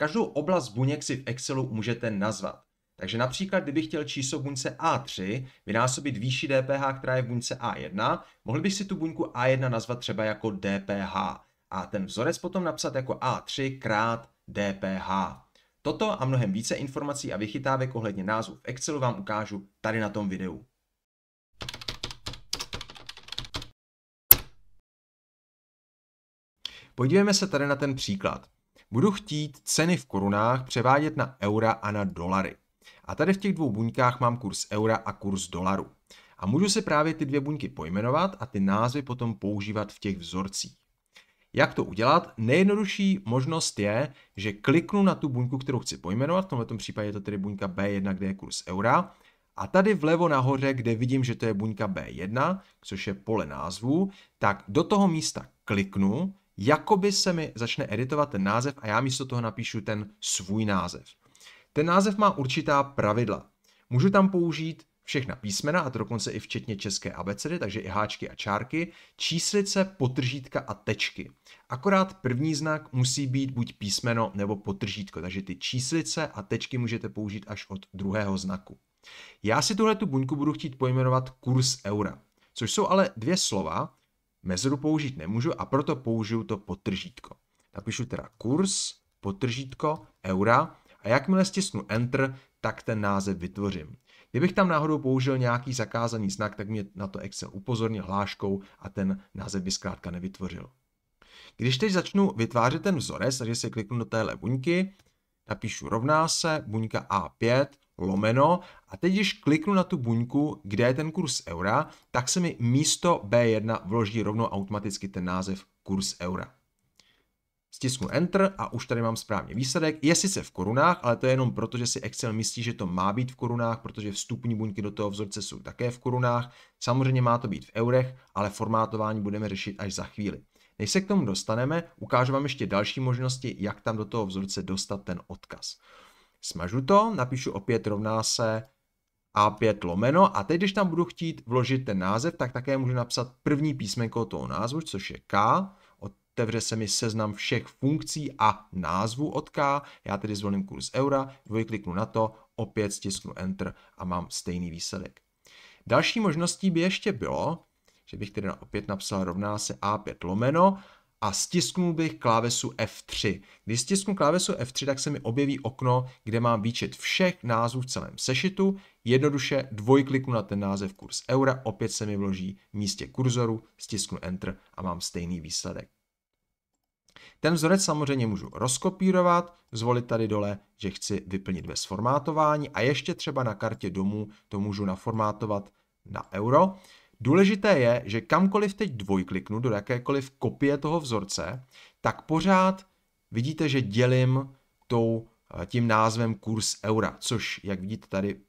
Každou oblast buněk si v Excelu můžete nazvat. Takže například, kdybych chtěl číslo buňce A3 vynásobit výši DPH, která je v buňce A1, mohl bych si tu buňku A1 nazvat třeba jako DPH a ten vzorec potom napsat jako A3 krát DPH. Toto a mnohem více informací a vychytávek ohledně názvu v Excelu vám ukážu tady na tom videu. Podívejme se tady na ten příklad budu chtít ceny v korunách převádět na eura a na dolary. A tady v těch dvou buňkách mám kurz eura a kurz dolaru. A můžu si právě ty dvě buňky pojmenovat a ty názvy potom používat v těch vzorcích. Jak to udělat? Nejjednodušší možnost je, že kliknu na tu buňku, kterou chci pojmenovat, v tomto případě je to tedy buňka B1, kde je kurz eura, a tady vlevo nahoře, kde vidím, že to je buňka B1, což je pole názvu, tak do toho místa kliknu jakoby se mi začne editovat ten název a já místo toho napíšu ten svůj název. Ten název má určitá pravidla. Můžu tam použít všechna písmena, a to dokonce i včetně české abecedy, takže i háčky a čárky, číslice, potržítka a tečky. Akorát první znak musí být buď písmeno nebo potržítko, takže ty číslice a tečky můžete použít až od druhého znaku. Já si tuhle tu buňku budu chtít pojmenovat kurz eura, což jsou ale dvě slova, mezeru použít nemůžu a proto použiju to potržítko. Napíšu teda kurz, potržítko, eura a jakmile stisnu Enter, tak ten název vytvořím. Kdybych tam náhodou použil nějaký zakázaný znak, tak mě na to Excel upozornil hláškou a ten název by zkrátka nevytvořil. Když teď začnu vytvářet ten vzorec, takže si kliknu do téhle buňky, napíšu rovná se buňka A5, lomeno a teď, když kliknu na tu buňku, kde je ten kurz eura, tak se mi místo B1 vloží rovnou automaticky ten název kurz eura. Stisknu Enter a už tady mám správně výsledek. Je sice v korunách, ale to je jenom proto, že si Excel myslí, že to má být v korunách, protože vstupní buňky do toho vzorce jsou také v korunách. Samozřejmě má to být v eurech, ale formátování budeme řešit až za chvíli. Než se k tomu dostaneme, ukážu vám ještě další možnosti, jak tam do toho vzorce dostat ten odkaz. Smažu to, napíšu opět rovná se A5 lomeno a teď, když tam budu chtít vložit ten název, tak také můžu napsat první písmenko toho názvu, což je K. Otevře se mi seznam všech funkcí a názvu od K. Já tedy zvolím kurz eura, dvojkliknu na to, opět stisknu Enter a mám stejný výsledek. Další možností by ještě bylo, že bych tedy opět napsal rovná se A5 lomeno a stisknul bych klávesu F3. Když stisknu klávesu F3, tak se mi objeví okno, kde mám výčet všech názvů v celém sešitu. Jednoduše dvojkliknu na ten název kurz eura, opět se mi vloží v místě kurzoru, stisknu Enter a mám stejný výsledek. Ten vzorec samozřejmě můžu rozkopírovat, zvolit tady dole, že chci vyplnit bez formátování a ještě třeba na kartě domů to můžu naformátovat na euro. Důležité je, že kamkoliv teď dvojkliknu do jakékoliv kopie toho vzorce, tak pořád vidíte, že dělím tou, eh, tím názvem kurz eura, což, jak vidíte tady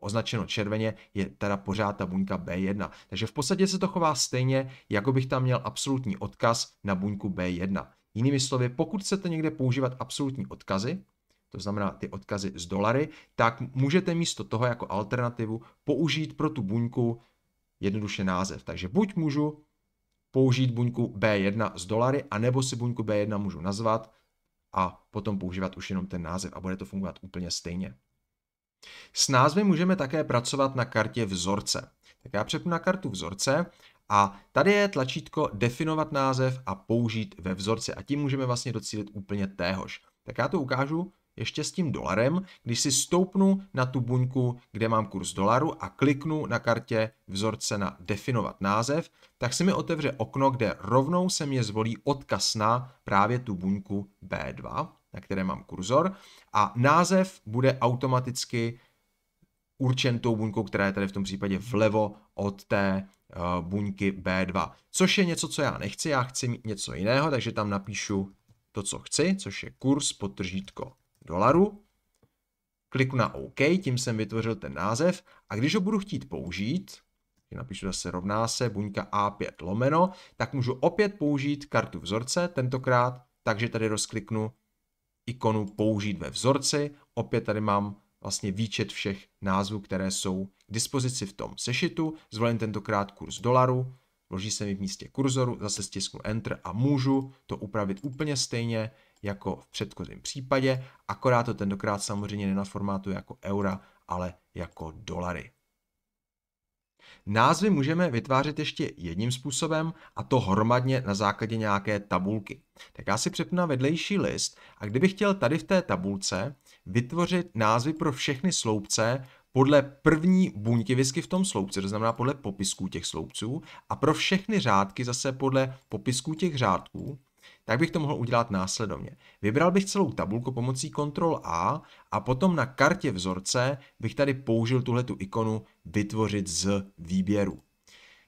označeno červeně, je teda pořád ta buňka B1. Takže v podstatě se to chová stejně, jako bych tam měl absolutní odkaz na buňku B1. Jinými slovy, pokud chcete někde používat absolutní odkazy, to znamená ty odkazy z dolary, tak můžete místo toho jako alternativu použít pro tu buňku jednoduše název. Takže buď můžu použít buňku B1 z dolary, anebo si buňku B1 můžu nazvat a potom používat už jenom ten název a bude to fungovat úplně stejně. S názvy můžeme také pracovat na kartě vzorce. Tak já přepnu na kartu vzorce a tady je tlačítko definovat název a použít ve vzorce a tím můžeme vlastně docílit úplně téhož. Tak já to ukážu ještě s tím dolarem, když si stoupnu na tu buňku, kde mám kurz dolaru a kliknu na kartě vzorce na definovat název, tak se mi otevře okno, kde rovnou se mě zvolí odkaz na právě tu buňku B2, na které mám kurzor a název bude automaticky určen tou buňkou, která je tady v tom případě vlevo od té eh, buňky B2, což je něco, co já nechci, já chci mít něco jiného, takže tam napíšu to, co chci, což je kurz potržítko dolarů. Kliknu na OK, tím jsem vytvořil ten název a když ho budu chtít použít, napíšu zase rovná se buňka A5 lomeno, tak můžu opět použít kartu vzorce, tentokrát, takže tady rozkliknu ikonu použít ve vzorci, opět tady mám vlastně výčet všech názvů, které jsou k dispozici v tom sešitu, zvolím tentokrát kurz dolaru, vloží se mi v místě kurzoru, zase stisknu Enter a můžu to upravit úplně stejně, jako v předchozím případě, akorát to tentokrát samozřejmě nenaformátuje jako eura, ale jako dolary. Názvy můžeme vytvářet ještě jedním způsobem a to hromadně na základě nějaké tabulky. Tak já si přepnu na vedlejší list a kdybych chtěl tady v té tabulce vytvořit názvy pro všechny sloupce podle první buňky visky v tom sloupci, to znamená podle popisků těch sloupců a pro všechny řádky zase podle popisků těch řádků, tak bych to mohl udělat následovně. Vybral bych celou tabulku pomocí Ctrl A a potom na kartě vzorce bych tady použil tuhle tu ikonu vytvořit z výběru.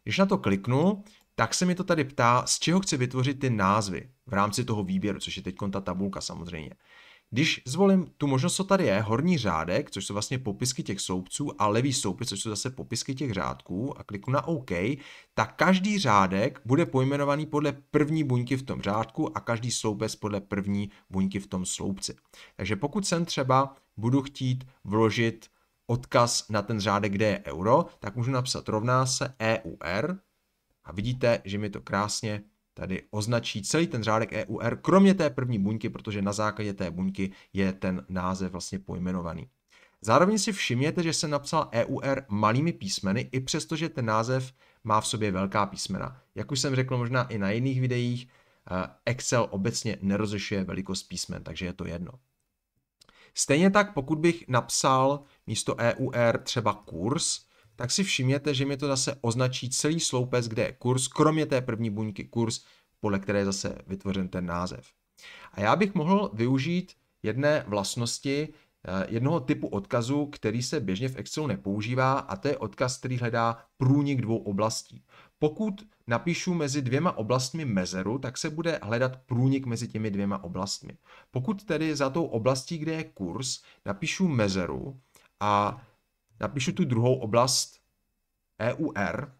Když na to kliknu, tak se mi to tady ptá, z čeho chci vytvořit ty názvy v rámci toho výběru, což je teď ta tabulka samozřejmě. Když zvolím tu možnost, co tady je, horní řádek, což jsou vlastně popisky těch sloupců a levý sloupec, což jsou zase popisky těch řádků a kliknu na OK, tak každý řádek bude pojmenovaný podle první buňky v tom řádku a každý sloupec podle první buňky v tom sloupci. Takže pokud jsem třeba budu chtít vložit odkaz na ten řádek, kde je euro, tak můžu napsat rovná se EUR a vidíte, že mi to krásně tady označí celý ten řádek EUR, kromě té první buňky, protože na základě té buňky je ten název vlastně pojmenovaný. Zároveň si všimněte, že jsem napsal EUR malými písmeny, i přestože ten název má v sobě velká písmena. Jak už jsem řekl možná i na jiných videích, eh, Excel obecně nerozlišuje velikost písmen, takže je to jedno. Stejně tak, pokud bych napsal místo EUR třeba kurz, tak si všimněte, že mi to zase označí celý sloupec, kde je kurz, kromě té první buňky kurz, podle které je zase vytvořen ten název. A já bych mohl využít jedné vlastnosti, eh, jednoho typu odkazu, který se běžně v Excelu nepoužívá a to je odkaz, který hledá průnik dvou oblastí. Pokud napíšu mezi dvěma oblastmi mezeru, tak se bude hledat průnik mezi těmi dvěma oblastmi. Pokud tedy za tou oblastí, kde je kurz, napíšu mezeru a napíšu tu druhou oblast EUR,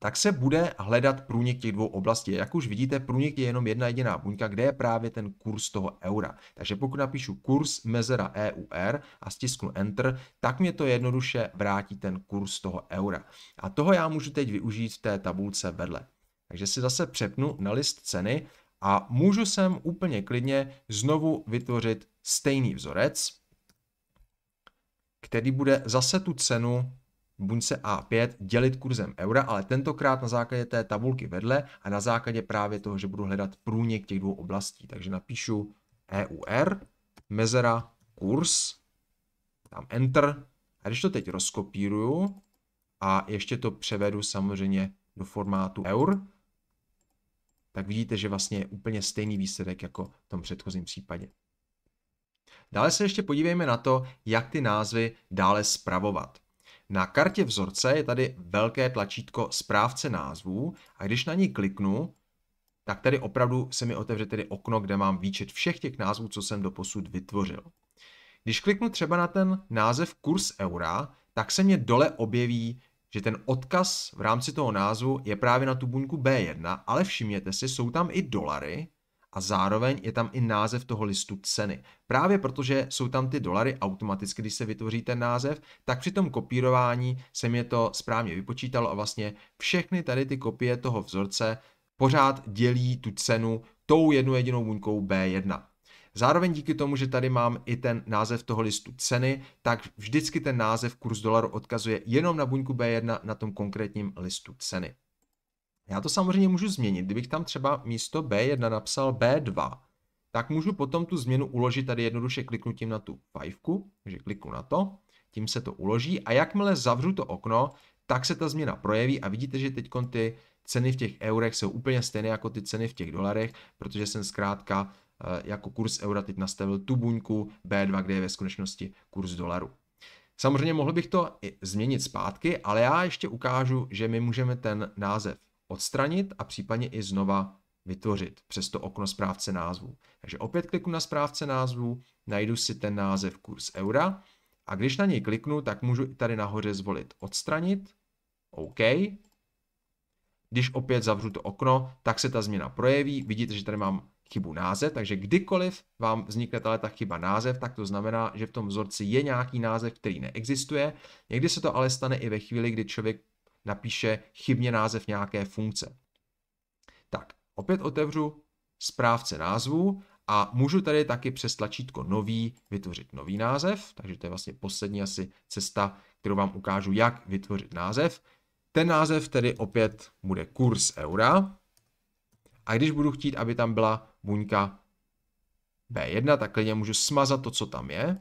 tak se bude hledat průnik těch dvou oblastí. Jak už vidíte, průnik je jenom jedna jediná buňka, kde je právě ten kurz toho eura. Takže pokud napíšu kurz mezera EUR a stisknu Enter, tak mě to jednoduše vrátí ten kurz toho eura. A toho já můžu teď využít v té tabulce vedle. Takže si zase přepnu na list ceny a můžu sem úplně klidně znovu vytvořit stejný vzorec, který bude zase tu cenu bunce A5 dělit kurzem eura, ale tentokrát na základě té tabulky vedle a na základě právě toho, že budu hledat průnik těch dvou oblastí. Takže napíšu EUR, mezera, kurz, tam Enter. A když to teď rozkopíruju a ještě to převedu samozřejmě do formátu eur, tak vidíte, že vlastně je úplně stejný výsledek jako v tom předchozím případě. Dále se ještě podívejme na to, jak ty názvy dále spravovat. Na kartě vzorce je tady velké tlačítko správce názvů a když na ní kliknu, tak tady opravdu se mi otevře tedy okno, kde mám výčet všech těch názvů, co jsem doposud vytvořil. Když kliknu třeba na ten název kurz eura, tak se mě dole objeví, že ten odkaz v rámci toho názvu je právě na tu buňku B1, ale všimněte si, jsou tam i dolary, a zároveň je tam i název toho listu ceny. Právě protože jsou tam ty dolary automaticky, když se vytvoří ten název, tak při tom kopírování se mi to správně vypočítalo a vlastně všechny tady ty kopie toho vzorce pořád dělí tu cenu tou jednu jedinou buňkou B1. Zároveň díky tomu, že tady mám i ten název toho listu ceny, tak vždycky ten název kurz dolaru odkazuje jenom na buňku B1 na tom konkrétním listu ceny. Já to samozřejmě můžu změnit. Kdybych tam třeba místo B1 napsal B2, tak můžu potom tu změnu uložit tady jednoduše kliknutím na tu fajfku, takže kliknu na to, tím se to uloží a jakmile zavřu to okno, tak se ta změna projeví a vidíte, že teď ty ceny v těch eurech jsou úplně stejné jako ty ceny v těch dolarech, protože jsem zkrátka eh, jako kurz eura teď nastavil tu buňku B2, kde je ve skutečnosti kurz dolaru. Samozřejmě mohl bych to i změnit zpátky, ale já ještě ukážu, že my můžeme ten název odstranit a případně i znova vytvořit přes to okno správce názvu. Takže opět kliknu na správce názvu, najdu si ten název kurz eura a když na něj kliknu, tak můžu i tady nahoře zvolit odstranit, OK. Když opět zavřu to okno, tak se ta změna projeví. Vidíte, že tady mám chybu název, takže kdykoliv vám vznikne tahle ta chyba název, tak to znamená, že v tom vzorci je nějaký název, který neexistuje. Někdy se to ale stane i ve chvíli, kdy člověk napíše chybně název nějaké funkce. Tak, opět otevřu správce názvu a můžu tady taky přes tlačítko nový vytvořit nový název, takže to je vlastně poslední asi cesta, kterou vám ukážu, jak vytvořit název. Ten název tedy opět bude kurz eura. A když budu chtít, aby tam byla buňka B1, tak klidně můžu smazat to, co tam je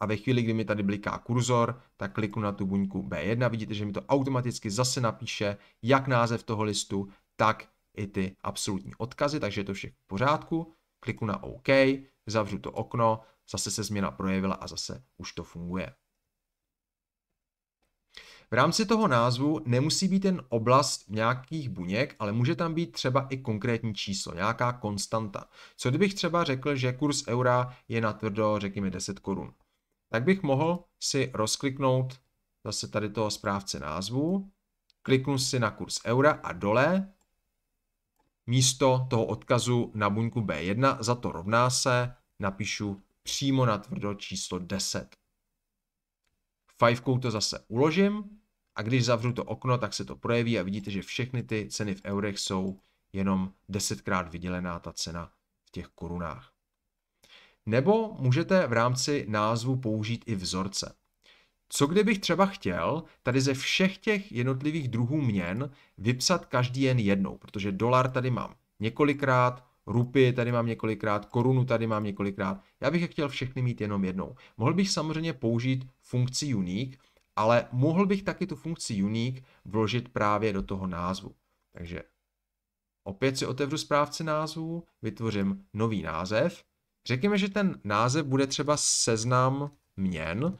a ve chvíli, kdy mi tady bliká kurzor, tak kliknu na tu buňku B1, vidíte, že mi to automaticky zase napíše jak název toho listu, tak i ty absolutní odkazy, takže je to všechno v pořádku. Kliknu na OK, zavřu to okno, zase se změna projevila a zase už to funguje. V rámci toho názvu nemusí být ten oblast nějakých buněk, ale může tam být třeba i konkrétní číslo, nějaká konstanta. Co kdybych třeba řekl, že kurz eura je na tvrdo, řekněme, 10 korun tak bych mohl si rozkliknout zase tady toho správce názvu, kliknu si na kurz eura a dole místo toho odkazu na buňku B1 za to rovná se napíšu přímo na tvrdo číslo 10. Fivkou to zase uložím a když zavřu to okno, tak se to projeví a vidíte, že všechny ty ceny v eurech jsou jenom desetkrát vydělená ta cena v těch korunách. Nebo můžete v rámci názvu použít i vzorce. Co kdybych třeba chtěl tady ze všech těch jednotlivých druhů měn vypsat každý jen jednou, protože dolar tady mám několikrát, rupy tady mám několikrát, korunu tady mám několikrát. Já bych je chtěl všechny mít jenom jednou. Mohl bych samozřejmě použít funkci unique, ale mohl bych taky tu funkci unique vložit právě do toho názvu. Takže opět si otevřu správci názvu, vytvořím nový název, Řekněme, že ten název bude třeba seznam měn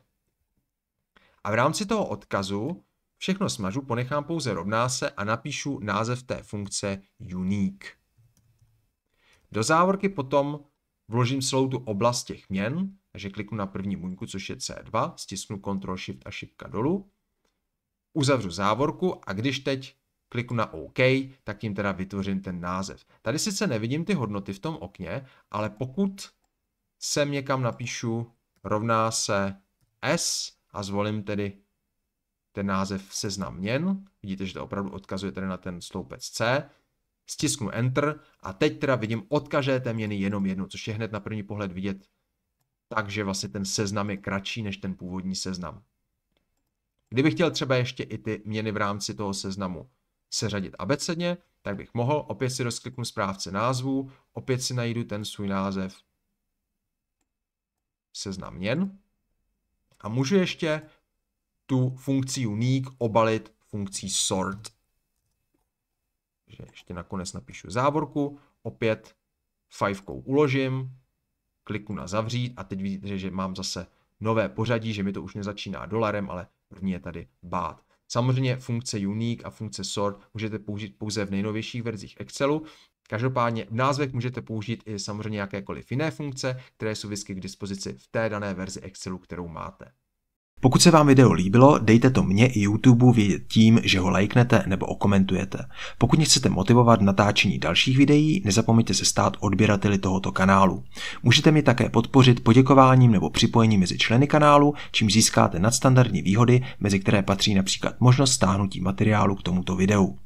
a v rámci toho odkazu všechno smažu, ponechám pouze rovná se a napíšu název té funkce unique. Do závorky potom vložím celou tu oblast těch měn, takže kliknu na první buňku, což je C2, stisknu Ctrl Shift a šipka dolů, uzavřu závorku a když teď kliknu na OK, tak jim teda vytvořím ten název. Tady sice nevidím ty hodnoty v tom okně, ale pokud sem někam napíšu rovná se S a zvolím tedy ten název seznam měn, vidíte, že to opravdu odkazuje tedy na ten sloupec C, stisknu Enter a teď teda vidím od každé té měny jenom jednu, což je hned na první pohled vidět, takže vlastně ten seznam je kratší než ten původní seznam. Kdybych chtěl třeba ještě i ty měny v rámci toho seznamu seřadit abecedně, tak bych mohl, opět si rozkliknu správce názvů, opět si najdu ten svůj název seznam měn a můžu ještě tu funkci unique obalit funkcí sort. Takže ještě nakonec napíšu závorku, opět fivekou uložím, kliknu na zavřít a teď vidíte, že mám zase nové pořadí, že mi to už nezačíná dolarem, ale první je tady bát. Samozřejmě funkce unique a funkce sort můžete použít pouze v nejnovějších verzích Excelu. Každopádně v názvech můžete použít i samozřejmě jakékoliv jiné funkce, které jsou vždycky k dispozici v té dané verzi Excelu, kterou máte. Pokud se vám video líbilo, dejte to mně i YouTube vědět tím, že ho lajknete nebo okomentujete. Pokud mě chcete motivovat natáčení dalších videí, nezapomeňte se stát odběrateli tohoto kanálu. Můžete mi také podpořit poděkováním nebo připojením mezi členy kanálu, čím získáte nadstandardní výhody, mezi které patří například možnost stáhnutí materiálu k tomuto videu.